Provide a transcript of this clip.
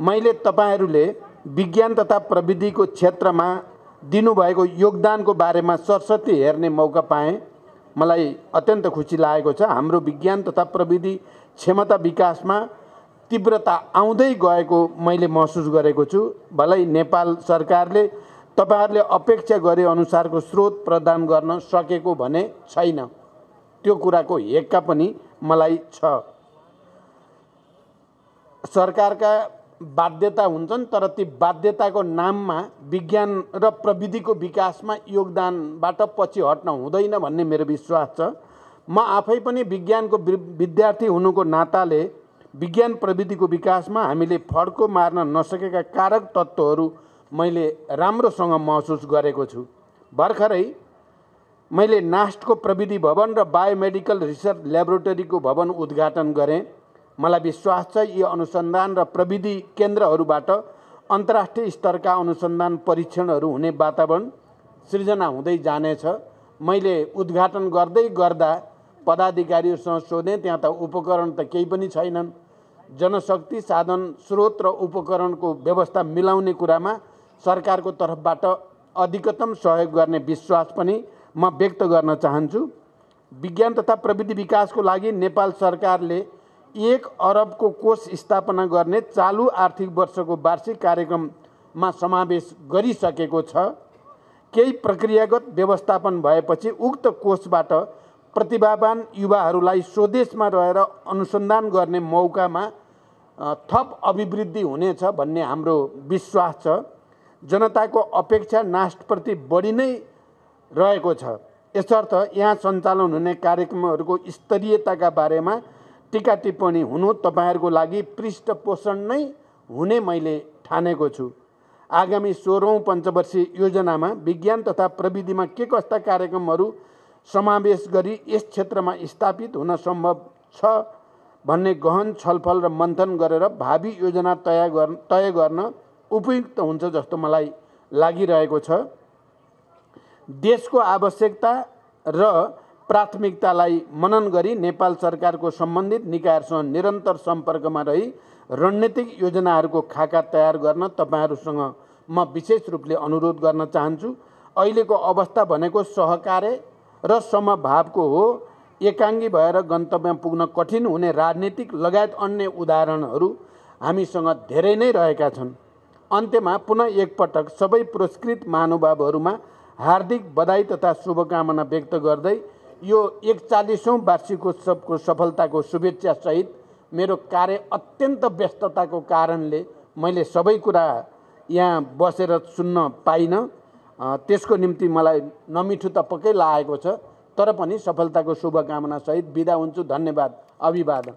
मैले तपाईँहरूले विज्ञान तथा प्रविधिको क्षेत्रमा दिनुभएको योगदानको बारेमा सरस्वती हेर्ने मौका पाएँ मलाई अत्यन्त खुसी लागेको छ हाम्रो विज्ञान तथा प्रविधि क्षमता विकासमा तीव्रता आउँदै गएको मैले महसुस गरेको छु भलै नेपाल सरकारले तपाईँहरूले अपेक्षा गरे अनुसारको स्रोत प्रदान गर्न सकेको भने छैन त्यो कुराको हेक्का पनि मलाई छ सरकारका बाध्यता हुन्छन् तर ती बाध्यताको नाममा विज्ञान र प्रविधिको विकासमा योगदानबाट पछि हट्न हुँदैन भन्ने मेरो विश्वास छ म आफै पनि विज्ञानको विद्यार्थी हुनुको नाताले विज्ञान प्रविधिको विकासमा हामीले फड्को मार्न नसकेका कारक तत्त्वहरू मैले राम्रोसँग महसुस गरेको छु भर्खरै मैले नास्टको प्रविधि भवन र बायोमेडिकल रिसर्च ल्याबोरेटरीको भवन उद्घाटन गरेँ मलाई विश्वास छ यी अनुसन्धान र प्रविधि केन्द्रहरूबाट अन्तर्राष्ट्रिय स्तरका अनुसन्धान परीक्षणहरू हुने वातावरण सृजना हुँदै जानेछ मैले उद्घाटन गर्दै गर्दा पदाधिकारीहरूसँग सोधेँ त्यहाँ त उपकरण त केही पनि छैनन् जनशक्ति साधन स्रोत र उपकरणको व्यवस्था मिलाउने कुरामा सरकारको तर्फबाट अधिकतम सहयोग गर्ने विश्वास पनि म व्यक्त गर्न चाहन्छु विज्ञान तथा प्रविधि विकासको लागि नेपाल सरकारले एक अरबको कोष स्थापना गर्ने चालु आर्थिक वर्षको वार्षिक कार्यक्रममा समावेश गरिसकेको छ केही प्रक्रियागत व्यवस्थापन भएपछि उक्त कोषबाट प्रतिभावान युवाहरूलाई स्वदेशमा रहेर अनुसन्धान गर्ने मौकामा थप अभिवृद्धि हुनेछ भन्ने हाम्रो विश्वास छ जनताको अपेक्षा नास्टप्रति बढी नै रहेको छ यसर्थ यहाँ सञ्चालन हुने कार्यक्रमहरूको स्तरीयताका बारेमा टिका टिप्पणी हुनु तपाईँहरूको लागि पृष्ठपोषण नै हुने मैले ठानेको छु आगामी सोह्रौँ पञ्चवर्षीय योजनामा विज्ञान तथा प्रविधिमा के कस्ता कार्यक्रमहरू समावेश गरी यस क्षेत्रमा स्थापित हुन सम्भव छ भन्ने गहन छलफल र मन्थन गरेर भावी योजना तय गर्न तय गर्न उपयुक्त हुन्छ जस्तो मलाई लागिरहेको छ देशको आवश्यकता र प्राथमिकतालाई मनन गरी नेपाल सरकारको सम्बन्धित निकायहरूसँग निरन्तर सम्पर्कमा रही रणनीतिक योजनाहरूको खाका तयार गर्न तपाईँहरूसँग म विशेष रूपले अनुरोध गर्न चाहन्छु अहिलेको अवस्था भनेको सहकार्य र समभावको हो एकाङ्गी भएर गन्तव्यमा पुग्न कठिन हुने राजनीतिक लगायत अन्य उदाहरणहरू हामीसँग धेरै नै रहेका छन् अन्त्यमा पुनः एकपटक सबै पुरस्कृत महानुभावहरूमा हार्दिक बधाई तथा शुभकामना व्यक्त गर्दै यो एकचालिसौँ उत्सवको सफलताको शुभेच्छासहित मेरो कार्य अत्यन्त व्यस्तताको कारणले मैले सबै कुरा यहाँ बसेर सुन्न पाइनँ त्यसको निम्ति मलाई नमिठो त पक्कै लागेको छ तर पनि सफलताको शुभकामनासहित बिदा हुन्छु धन्यवाद अभिवादन